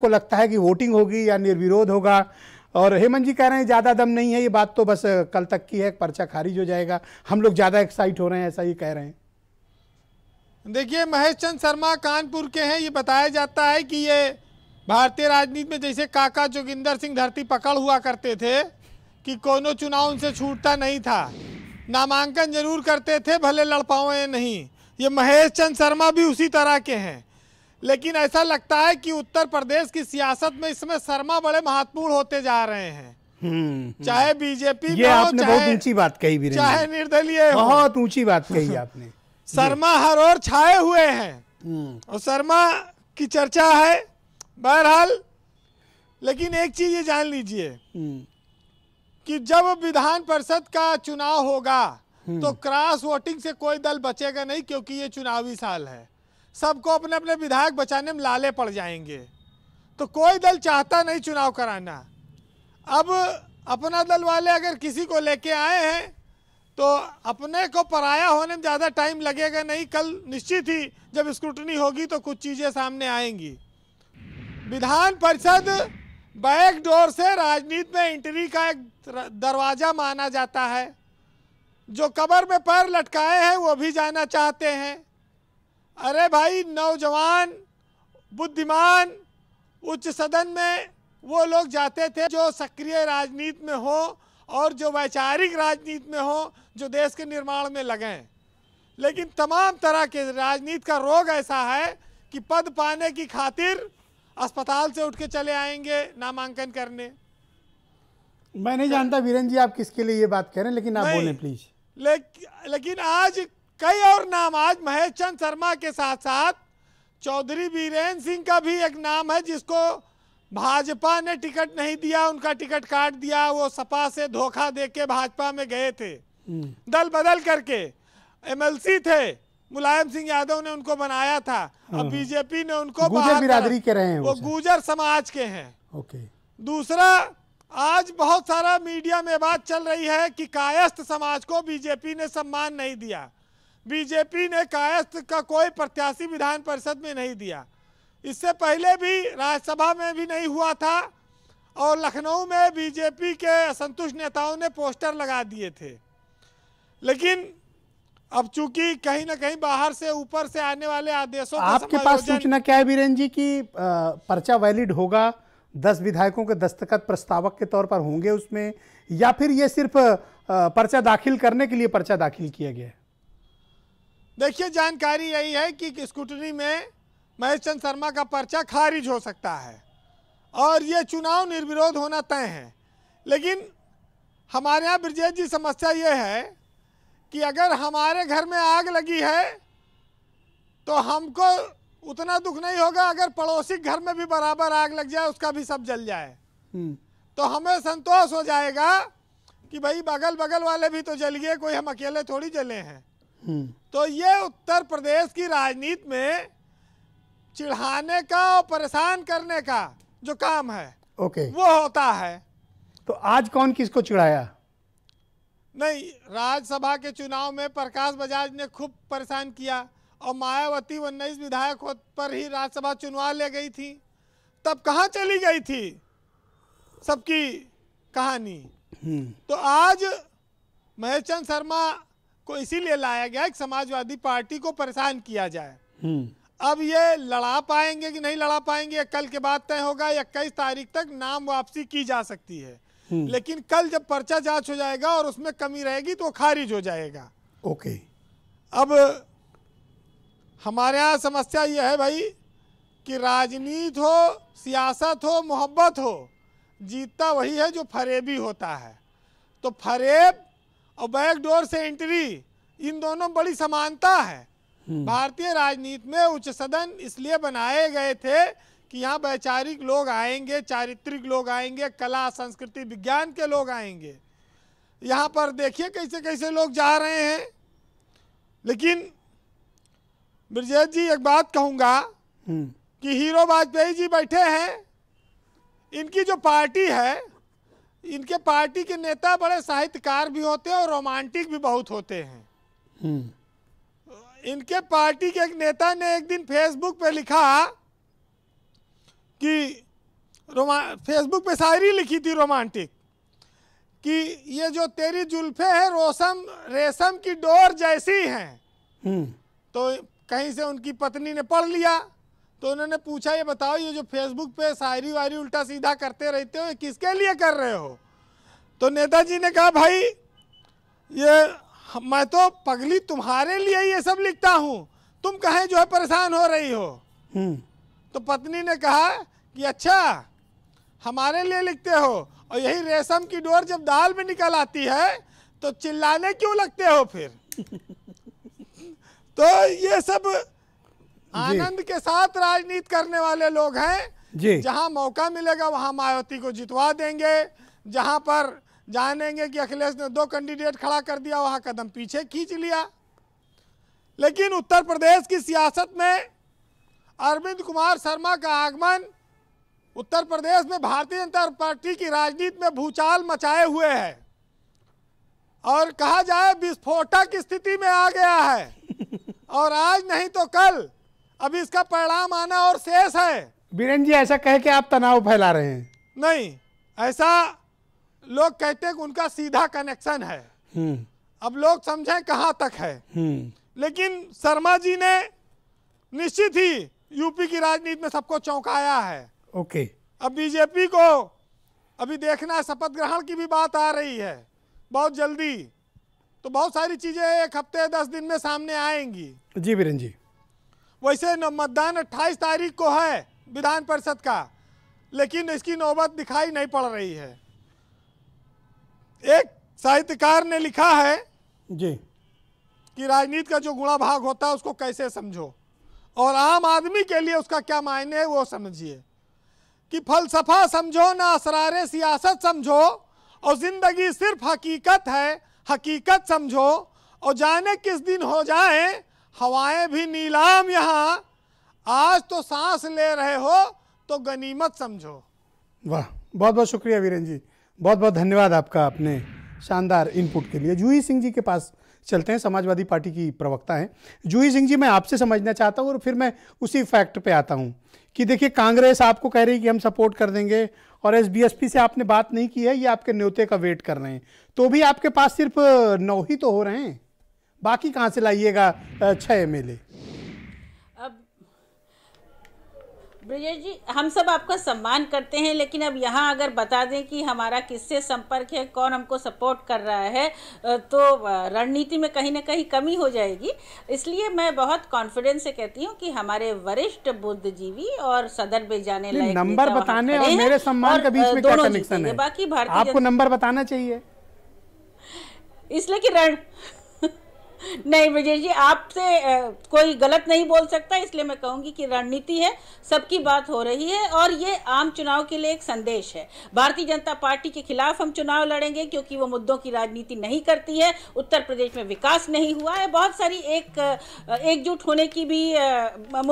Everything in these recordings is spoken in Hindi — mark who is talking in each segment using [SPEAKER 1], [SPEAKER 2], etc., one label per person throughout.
[SPEAKER 1] को लगता है कि वोटिंग होगी या निर्विरोध होगा और हेमंत जी कह रहे हैं ज़्यादा दम नहीं है ये बात तो बस कल तक की है पर्चा खारिज हो जाएगा हम लोग ज़्यादा एक्साइट हो रहे हैं ऐसा ही कह रहे हैं
[SPEAKER 2] देखिए महेश चंद शर्मा कानपुर के हैं ये बताया जाता है कि ये भारतीय राजनीति में जैसे काका जोगिंदर सिंह धरती पकड़ हुआ करते थे कि कोनो चुनाव उनसे छूटता नहीं था नामांकन जरूर करते थे भले लड़ पाओ नहीं ये महेश चंद शर्मा भी उसी तरह के हैं लेकिन ऐसा लगता है कि उत्तर प्रदेश की सियासत में इसमें शर्मा बड़े महत्वपूर्ण होते जा रहे हैं
[SPEAKER 1] हम्म।
[SPEAKER 2] चाहे बीजेपी ये आपने बहुत ऊंची
[SPEAKER 1] बात कही भी चाहे
[SPEAKER 2] निर्दलीय बहुत
[SPEAKER 1] ऊंची बात कही आपने
[SPEAKER 2] शर्मा हर ओर छाए हुए हैं हम्म। और शर्मा की चर्चा है बहरहाल लेकिन एक चीज ये जान लीजिए हम्म। कि जब विधान परिषद का चुनाव होगा तो क्रॉस वोटिंग से कोई दल बचेगा नहीं क्योंकि ये चुनावी साल है सबको अपने अपने विधायक बचाने में लाले पड़ जाएंगे तो कोई दल चाहता नहीं चुनाव कराना अब अपना दल वाले अगर किसी को लेके आए हैं तो अपने को पराया होने में ज़्यादा टाइम लगेगा नहीं कल निश्चित ही जब स्क्रूटनी होगी तो कुछ चीज़ें सामने आएंगी विधान परिषद बैक डोर से राजनीति में एंट्री का एक दरवाज़ा माना जाता है जो कबर में पैर लटकाए हैं वो भी जाना चाहते हैं अरे भाई नौजवान बुद्धिमान उच्च सदन में वो लोग जाते थे जो सक्रिय राजनीति में हो और जो वैचारिक राजनीति में हो जो देश के निर्माण में लगे लेकिन तमाम तरह के राजनीति का रोग ऐसा है कि पद पाने की खातिर अस्पताल से उठ के चले आएंगे नामांकन करने
[SPEAKER 1] मैं नहीं जानता वीरन जी आप किसके लिए ये बात कह रहे हैं लेकिन आप बोलें
[SPEAKER 2] प्लीज लेकिन आज कई और नाम आज महेश चंद शर्मा के साथ साथ चौधरी वीरेंद्र सिंह का भी एक नाम है जिसको भाजपा ने टिकट नहीं दिया उनका टिकट काट दिया वो सपा से धोखा दे के भाजपा में गए थे हम्म। दल बदल करके एमएलसी थे मुलायम सिंह यादव ने उनको बनाया था अब हाँ। बीजेपी ने उनको गुजर बिरादरी के रहे हैं वो गुजर समाज के हैं ओके दूसरा आज बहुत सारा मीडिया में बात चल रही है कि कायस्थ समाज को बीजेपी ने सम्मान नहीं दिया बीजेपी ने कायस्थ का कोई प्रत्याशी विधान परिषद में नहीं दिया इससे पहले भी राज्यसभा में भी नहीं हुआ था और लखनऊ में बीजेपी के असंतुष्ट नेताओं ने पोस्टर लगा दिए थे लेकिन अब चूंकि कहीं ना कहीं बाहर से ऊपर से आने वाले आदेशों आपके पास सूचना
[SPEAKER 1] क्या है बीरेन जी की पर्चा वैलिड होगा दस विधायकों के दस्तखत प्रस्तावक के तौर पर होंगे उसमें या फिर ये सिर्फ पर्चा दाखिल करने के लिए पर्चा दाखिल किया गया है
[SPEAKER 2] देखिए जानकारी यही है कि स्कूटनी में महेश चंद शर्मा का पर्चा खारिज हो सकता है और ये चुनाव निर्विरोध होना तय है लेकिन हमारे यहाँ ब्रजेश जी समस्या ये है कि अगर हमारे घर में आग लगी है तो हमको उतना दुख नहीं होगा अगर पड़ोसी घर में भी बराबर आग लग जाए उसका भी सब जल जाए हम्म। तो हमें संतोष हो जाएगा कि भाई बगल बगल वाले भी तो जल गए कोई हम अकेले थोड़ी जले हैं तो ये उत्तर प्रदेश की राजनीति में चिढ़ाने का और परेशान करने का जो काम है ओके वो होता है तो आज कौन किसको चिढ़ाया नहीं राज्यसभा के चुनाव में प्रकाश बजाज ने खूब परेशान किया और मायावती उन्नीस विधायक पर ही राज्यसभा चुनाव ले गई थी तब कहाँ चली गई थी सबकी कहानी हम्म। तो आज महेश चंद शर्मा को इसीलिए लाया गया कि समाजवादी पार्टी को परेशान किया जाए
[SPEAKER 1] हम्म।
[SPEAKER 2] अब ये लड़ा पाएंगे कि नहीं लड़ा पाएंगे कल के बाद तय होगा इक्कीस तारीख तक नाम वापसी की जा सकती है हम्म। लेकिन कल जब पर्चा जांच हो जाएगा और उसमें कमी रहेगी तो खारिज हो जाएगा ओके अब हमारे यहाँ समस्या यह है भाई कि राजनीति हो सियासत हो मोहब्बत हो जीतता वही है जो फरेबी होता है तो फरेब और बैक डोर से एंट्री इन दोनों बड़ी समानता है हम्म। भारतीय राजनीति में उच्च सदन इसलिए बनाए गए थे कि यहाँ वैचारिक लोग आएंगे चारित्रिक लोग आएंगे कला संस्कृति विज्ञान के लोग आएंगे यहाँ पर देखिए कैसे कैसे लोग जा रहे हैं लेकिन ब्रजेश जी एक बात कहूँगा हम्म। कि हीरो वाजपेयी जी बैठे हैं इनकी जो पार्टी है इनके पार्टी के नेता बड़े साहित्यकार भी होते हैं और रोमांटिक भी बहुत होते हैं
[SPEAKER 3] हम्म।
[SPEAKER 2] इनके पार्टी के एक नेता ने एक दिन फेसबुक पे लिखा कि रोमा फेसबुक पे शायरी लिखी थी रोमांटिक कि ये जो तेरी जुल्फे है रोशम रेशम की डोर जैसी हैं हम्म। तो कहीं से उनकी पत्नी ने पढ़ लिया तो उन्होंने पूछा ये बताओ ये जो फेसबुक पे शायरी वायरी उल्टा सीधा करते रहते हो ये किसके लिए कर रहे हो तो नेताजी ने कहा भाई ये मैं तो पगली तुम्हारे लिए ये सब लिखता हूँ तुम कहें जो है परेशान हो रही हो हम्म। तो पत्नी ने कहा कि अच्छा हमारे लिए लिखते हो और यही रेशम की डोर जब दाल में निकल आती है तो चिल्लाने क्यों लगते हो फिर तो ये सब आनंद के साथ राजनीति करने वाले लोग हैं जहां मौका मिलेगा वहां मायावती को जितवा देंगे जहां पर जानेंगे कि अखिलेश ने दो कैंडिडेट खड़ा कर दिया वहां कदम पीछे खींच लिया लेकिन उत्तर प्रदेश की सियासत में अरविंद कुमार शर्मा का आगमन उत्तर प्रदेश में भारतीय जनता पार्टी की राजनीति में भूचाल मचाए हुए है और कहा जाए विस्फोटक स्थिति में आ गया है और आज नहीं तो कल अभी इसका परिणाम आना और शेष है
[SPEAKER 1] बीरेन जी ऐसा कह के आप तनाव फैला रहे हैं
[SPEAKER 2] नहीं ऐसा लोग कहते हैं उनका सीधा कनेक्शन है हम्म। अब लोग समझे कहाँ तक है हम्म। लेकिन शर्मा जी ने निश्चित ही यूपी की राजनीति में सबको चौंकाया है ओके अब बीजेपी को अभी देखना शपथ ग्रहण की भी बात आ रही है बहुत जल्दी तो बहुत सारी चीजें एक हफ्ते दस दिन में सामने आएंगी जी बीरन जी वैसे मतदान अट्ठाईस तारीख को है विधान परिषद का लेकिन इसकी नौबत दिखाई नहीं पड़ रही है एक साहित्यकार ने लिखा है जी कि राजनीति का जो गुणा भाग होता है उसको कैसे समझो और आम आदमी के लिए उसका क्या मायने है वो समझिए कि फलसफा समझो ना असरारे सियासत समझो और ज़िंदगी सिर्फ हकीकत है हकीकत समझो और जाने किस दिन हो जाए हवाएं भी नीलाम यहाँ आज तो सांस ले रहे हो तो गनीमत समझो
[SPEAKER 1] वाह बहुत बहुत शुक्रिया वीरेन जी बहुत बहुत धन्यवाद आपका अपने शानदार इनपुट के लिए जूही सिंह जी के पास चलते हैं समाजवादी पार्टी की प्रवक्ता हैं जूही सिंह जी मैं आपसे समझना चाहता हूँ और फिर मैं उसी फैक्ट पे आता हूँ कि देखिए कांग्रेस आपको कह रही है कि हम सपोर्ट कर देंगे और एस से आपने बात नहीं की है ये आपके न्योते का वेट कर रहे हैं तो भी आपके पास सिर्फ नौ ही तो हो रहे हैं बाकी कहाँ से लाइएगा छः एम
[SPEAKER 4] ब्रजेश जी हम सब आपका सम्मान करते हैं लेकिन अब यहाँ अगर बता दें कि हमारा किससे संपर्क है कौन हमको सपोर्ट कर रहा है तो रणनीति में कहीं ना कहीं कमी हो जाएगी इसलिए मैं बहुत कॉन्फिडेंस से कहती हूँ कि हमारे वरिष्ठ जीवी और सदर में जाने लायक नंबर बताने और मेरे सम्मान के बीच में क्या कनेक्शन है बाकी भारतीय आपको नंबर
[SPEAKER 1] बताना चाहिए
[SPEAKER 4] इसलिए कि रण नहीं ब्रजेश जी आपसे कोई गलत नहीं बोल सकता इसलिए मैं कहूंगी कि रणनीति है सबकी बात हो रही है और ये आम चुनाव के लिए एक संदेश है भारतीय जनता पार्टी के खिलाफ हम चुनाव लड़ेंगे क्योंकि वो मुद्दों की राजनीति नहीं करती है उत्तर प्रदेश में विकास नहीं हुआ है बहुत सारी एक एकजुट होने की भी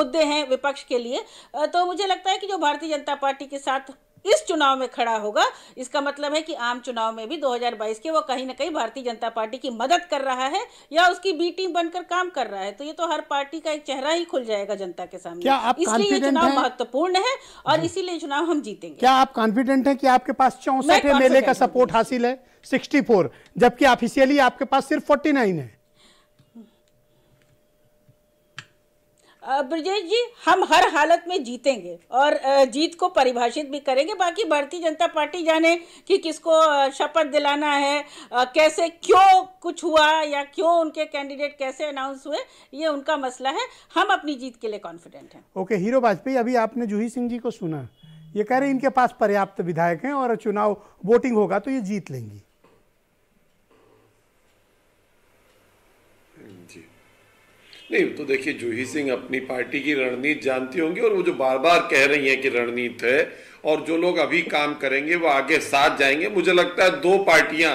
[SPEAKER 4] मुद्दे हैं विपक्ष के लिए तो मुझे लगता है कि जो भारतीय जनता पार्टी के साथ इस चुनाव में खड़ा होगा इसका मतलब है कि आम चुनाव में भी 2022 के वो कहीं ना कहीं भारतीय जनता पार्टी की मदद कर रहा है या उसकी बी टीम बनकर काम कर रहा है तो ये तो हर पार्टी का एक चेहरा ही खुल जाएगा जनता के सामने इसलिए ये चुनाव महत्वपूर्ण है और इसीलिए चुनाव हम जीतेंगे क्या
[SPEAKER 1] आप कॉन्फिडेंट है कि आपके पास चौसठ एम का सपोर्ट हासिल है सिक्सटी जबकि ऑफिशियली आपके पास सिर्फ फोर्टी है
[SPEAKER 4] ब्रजेश जी हम हर हालत में जीतेंगे और जीत को परिभाषित भी करेंगे बाकी भारतीय जनता पार्टी जाने कि किसको शपथ दिलाना है कैसे क्यों कुछ हुआ या क्यों उनके कैंडिडेट कैसे अनाउंस हुए ये उनका मसला है हम अपनी जीत के लिए कॉन्फिडेंट हैं
[SPEAKER 1] ओके okay, हीरो वाजपेयी अभी आपने जूही सिंह जी को सुना ये कह रहे इनके पास पर्याप्त विधायक हैं और चुनाव वोटिंग होगा तो ये जीत लेंगी
[SPEAKER 5] जी नहीं तो देखिए जूही सिंह अपनी पार्टी की रणनीति जानती होंगी और वो जो बार बार कह रही हैं कि रणनीति है और जो लोग अभी काम करेंगे वो आगे साथ जाएंगे मुझे लगता है दो पार्टियां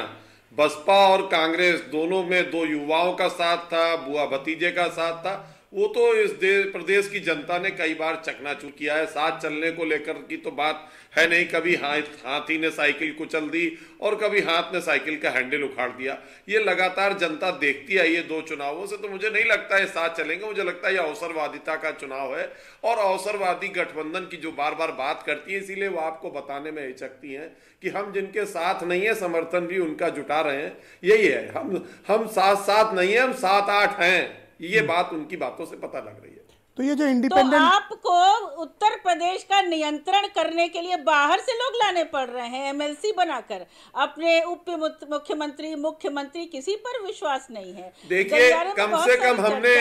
[SPEAKER 5] बसपा और कांग्रेस दोनों में दो युवाओं का साथ था बुआ भतीजे का साथ था वो तो इस प्रदेश की जनता ने कई बार चकनाचूर किया है साथ चलने को लेकर की तो बात है नहीं कभी हाथ हाथी ने साइकिल कुचल दी और कभी हाथ ने साइकिल का हैंडल उखाड़ दिया ये लगातार जनता देखती आई है दो चुनावों से तो मुझे नहीं लगता है साथ चलेंगे मुझे लगता है ये अवसरवादिता का चुनाव है और अवसरवादी गठबंधन की जो बार बार बात करती है इसीलिए वो आपको बताने में हिचकती हैं कि हम जिनके साथ नहीं है समर्थन भी उनका जुटा रहे हैं यही है हम हम साथ साथ नहीं है हम सात आठ हैं ये बात उनकी बातों से पता
[SPEAKER 1] लग रही है तो ये जो इंडिपेंडेंट तो
[SPEAKER 4] आपको उत्तर प्रदेश का नियंत्रण करने के लिए बाहर से लोग लाने पड़ रहे हैं एमएलसी बनाकर अपने उप मुख्यमंत्री मुख्यमंत्री किसी पर विश्वास नहीं है
[SPEAKER 3] देखिए कम से कम हमने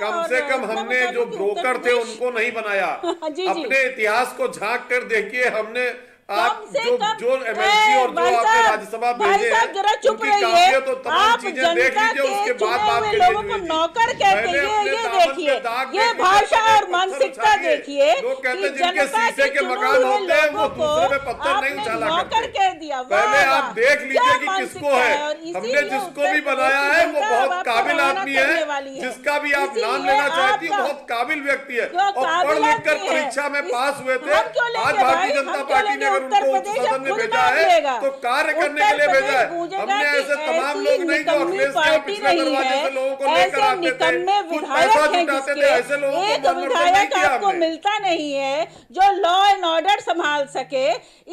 [SPEAKER 3] कम से कम
[SPEAKER 5] हमने जो ब्रोकर थे उनको नहीं बनाया अपने इतिहास को झांक कर देखिए
[SPEAKER 3] हमने आप जो जो एमएलसी और जो आपने राज्यसभा भेजे हैं चुप रहिए तो तमाम चीजें देख लीजिए उसके बाद बात लोगों को नौकर कहते हैं ये देखिए ये भाषा और मानसिकता देखिए लोग कहते हैं जिनके शीशे के मकान होते हैं वो दूसरे में पत्थर नहीं उछाला नौकर
[SPEAKER 4] कह दिया पहले आप देख लीजिए कि किसको है
[SPEAKER 3] हमने जिसको भी बनाया है वो बहुत काबिल आदमी है जिसका भी आप नाम लेना चाहती हूँ बहुत काबिल व्यक्ति है और पढ़ लिख कर परीक्षा में पास हुए थे आज भारतीय जनता पार्टी ने अगर उनको सदन में भेजा है तो कार्य करने के लिए भेजा है हमने ऐसे तमाम लोग नहीं जो अखिलेश के पिछले दरवाजे से लोगों को लेकर आते थे कुछ पैसा जुटाते थे ऐसे लोगों एक विधायक आपको
[SPEAKER 4] मिलता नहीं है जो लॉ एंड ऑर्डर संभाल सके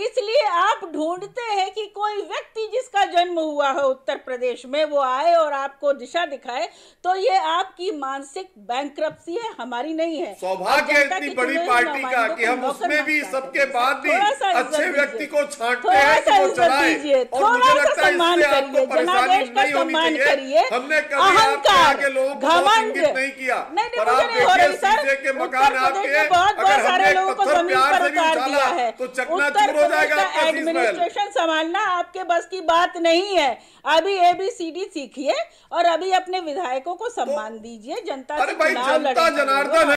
[SPEAKER 4] इसलिए आप ढूंढते हैं कि कोई व्यक्ति जिसका जन्म हुआ है उत्तर प्रदेश में वो आए और आपको दिशा दिखाए तो ये आपकी मानसिक बैंक
[SPEAKER 3] है हमारी नहीं है सौभाग्य इतनी बड़ी पार्टी का कि हम उसमें भी सबके बाद भी अच्छे व्यक्ति को छांटते हैं तो वो चलाए और मुझे लगता है इससे आपको परेशानी नहीं होनी चाहिए हमने कभी आपके आगे लोगों को इंगित नहीं किया पर आप देखिए सीधे के मकान आपके हैं अगर हमने एक पत्थर प्यार से भी उछाला तो चकना चूर हो जाएगा आपका एडमिनिस्ट्रेशन
[SPEAKER 4] संभालना आपके बस की बात नहीं है अभी ए बी सी डी सीखिए और अभी अपने विधायकों को तो सम्मान दीजिए जनता अरे भाई जनता जनार्दन